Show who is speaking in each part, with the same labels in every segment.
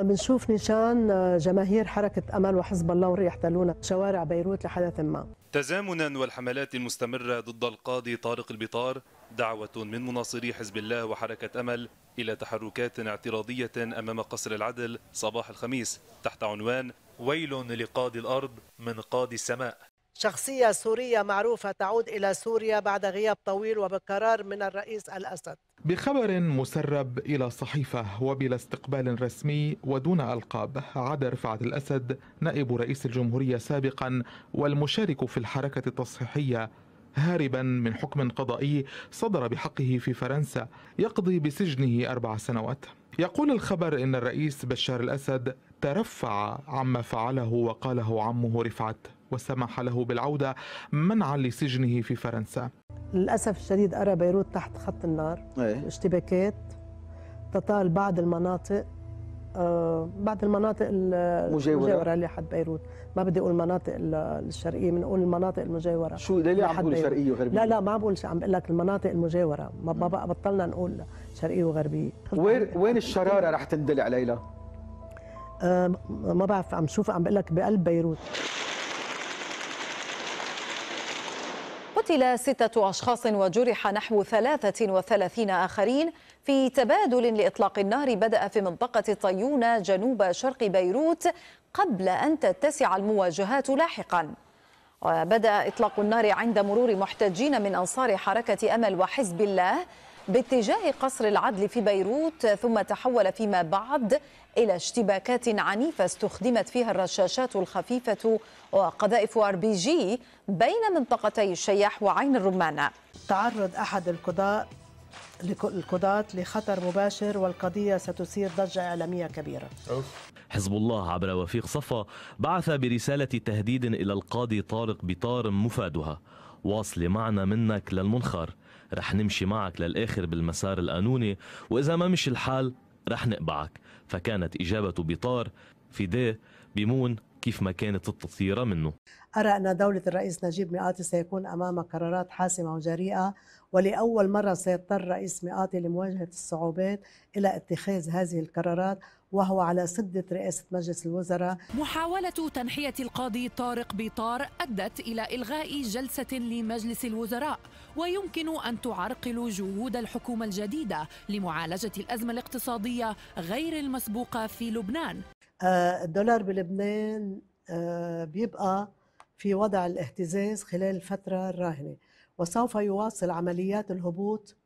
Speaker 1: بنشوف نشان آه، جماهير حركة أمل وحزب الله ويحتلون شوارع بيروت لحدث ما تزامنا والحملات المستمرة ضد القاضي طارق البطار دعوة من مناصري حزب الله وحركة أمل إلى تحركات اعتراضية أمام قصر العدل صباح الخميس تحت عنوان ويل لقاضي الأرض من قاضي السماء شخصية سورية معروفة تعود إلى سوريا بعد غياب طويل وبقرار من الرئيس الأسد بخبر مسرب إلى صحيفة وبلا استقبال رسمي ودون ألقاب عاد رفعت الأسد نائب رئيس الجمهورية سابقا والمشارك في الحركة التصحيحية هاربا من حكم قضائي صدر بحقه في فرنسا يقضي بسجنه أربع سنوات يقول الخبر إن الرئيس بشار الأسد ترفع عما فعله وقاله عمه رفعت وسمح له بالعودة منعا لسجنه في فرنسا للأسف الشديد أرى بيروت تحت خط النار أيه. اشتباكات تطال بعض المناطق آه بعض المناطق المجاورة, المجاورة لحد بيروت ما بدي أقول المناطق الشرقية بنقول المناطق المجاورة شو ليه عم بقول شرقية وغربية؟ لا لا ما عم بقول عم بقول لك المناطق المجاورة ما بقى بطلنا نقول شرقية وغربية وين وين الشرارة رح تندلع ليلى؟ آه ما بعرف عم شوف عم بقول لك بقلب بيروت قتل ستة أشخاص وجرح نحو 33 آخرين في تبادل لإطلاق النار بدأ في منطقة طيونة جنوب شرق بيروت قبل أن تتسع المواجهات لاحقاً وبدأ إطلاق النار عند مرور محتجين من أنصار حركة أمل وحزب الله باتجاه قصر العدل في بيروت ثم تحول فيما بعد إلى اشتباكات عنيفة استخدمت فيها الرشاشات الخفيفة وقذائف ار بي جي بين منطقتي الشياح وعين الرمانة تعرض أحد القضاء القضاة لخطر مباشر والقضية ستثير ضجة إعلامية كبيرة حزب الله عبر وفيق صفا بعث برسالة تهديد إلى القاضي طارق بطار مفادها واصل معنا منك للمنخر رح نمشي معك للآخر بالمسار القانوني وإذا ما مشي الحال رح نقبعك فكانت إجابة بطار ده بيمون كيف ما كانت التطهيرة منه أرى أن دولة الرئيس نجيب مئاتي سيكون أمام قرارات حاسمة وجريئة ولأول مرة سيضطر رئيس مئاتي لمواجهة الصعوبات إلى اتخاذ هذه القرارات وهو على سدة رئاسة مجلس الوزراء محاولة تنحية القاضي طارق بيطار أدت إلى إلغاء جلسة لمجلس الوزراء ويمكن أن تعرقل جهود الحكومة الجديدة لمعالجة الأزمة الاقتصادية غير المسبوقة في لبنان آه، الدولار بلبنان آه، بيبقى في وضع الاهتزاز خلال الفترة الراهنة وسوف يواصل عمليات الهبوط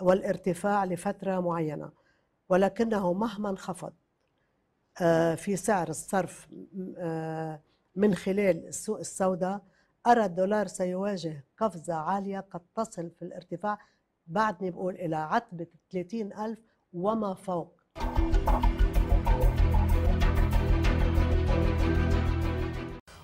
Speaker 1: والارتفاع لفترة معينة ولكنه مهما انخفض آه، في سعر الصرف من خلال السوق السوداء أرى الدولار سيواجه قفزة عالية قد تصل في الارتفاع بعدني بقول إلى عتبة 30 ألف وما فوق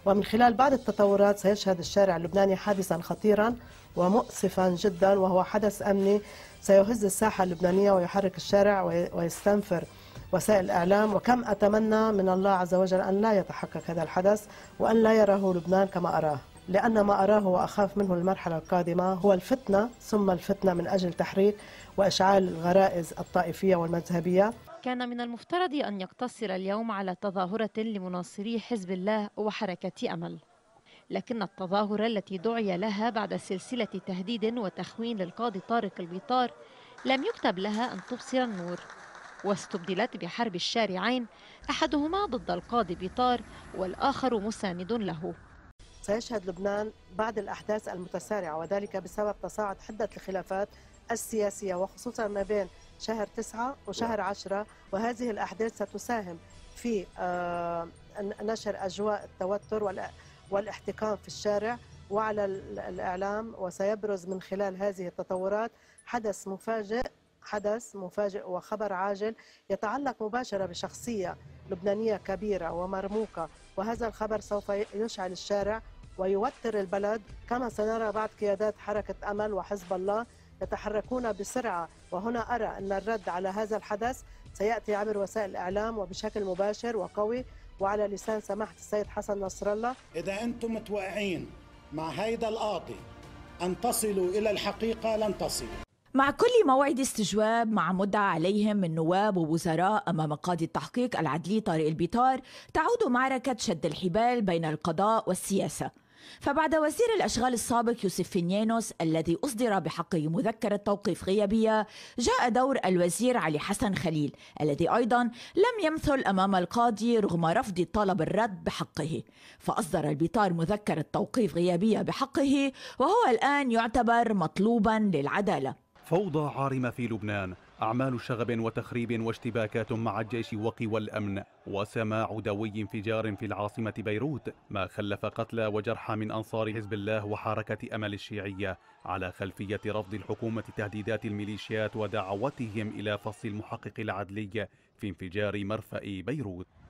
Speaker 1: ومن خلال بعض التطورات سيشهد الشارع اللبناني حادثا خطيرا ومؤسفا جدا وهو حدث أمني سيهز الساحة اللبنانية ويحرك الشارع ويستنفر وسائل الإعلام وكم أتمنى من الله عز وجل أن لا يتحقق هذا الحدث وأن لا يراه لبنان كما أراه لأن ما أراه وأخاف منه المرحلة القادمة هو الفتنة ثم الفتنة من أجل تحريك وإشعال الغرائز الطائفية والمذهبية كان من المفترض أن يقتصر اليوم على تظاهرة لمناصري حزب الله وحركة أمل لكن التظاهرة التي دعي لها بعد سلسلة تهديد وتخوين للقاضي طارق البيطار لم يكتب لها أن تبصر النور واستبدلت بحرب الشارعين أحدهما ضد القاضي بيطار والآخر مساند له سيشهد لبنان بعض الأحداث المتسارعة وذلك بسبب تصاعد حدة الخلافات السياسية وخصوصا ما بين شهر تسعة وشهر نعم. عشرة وهذه الأحداث ستساهم في آه، نشر أجواء التوتر والاحتكام في الشارع وعلى الإعلام وسيبرز من خلال هذه التطورات حدث مفاجئ حدث مفاجئ وخبر عاجل يتعلق مباشرة بشخصية لبنانية كبيرة ومرموقة وهذا الخبر سوف يشعل الشارع ويوتر البلد كما سنرى بعض قيادات حركة أمل وحزب الله يتحركون بسرعة وهنا أرى أن الرد على هذا الحدث سيأتي عبر وسائل الإعلام وبشكل مباشر وقوي وعلى لسان سماحة السيد حسن نصر الله إذا أنتم متوقعين مع هيدا القاضي أن تصلوا إلى الحقيقة لن تصلوا مع كل موعد استجواب مع مدعى عليهم من نواب ووزراء امام قاضي التحقيق العدلي طارق البيطار تعود معركه شد الحبال بين القضاء والسياسه فبعد وزير الأشغال السابق يوسف فينيانوس الذي أصدر بحقه مذكرة توقيف غيابية جاء دور الوزير علي حسن خليل الذي أيضا لم يمثل أمام القاضي رغم رفض طلب الرد بحقه فأصدر البيطار مذكرة توقيف غيابية بحقه وهو الآن يعتبر مطلوبا للعدالة فوضى عارمة في لبنان أعمال شغب وتخريب واشتباكات مع الجيش وقوى الأمن وسماع دوي انفجار في العاصمة بيروت ما خلف قتلى وجرحى من أنصار حزب الله وحركة أمل الشيعية على خلفية رفض الحكومة تهديدات الميليشيات ودعوتهم إلى فصل المحقق العدلي في انفجار مرفأ بيروت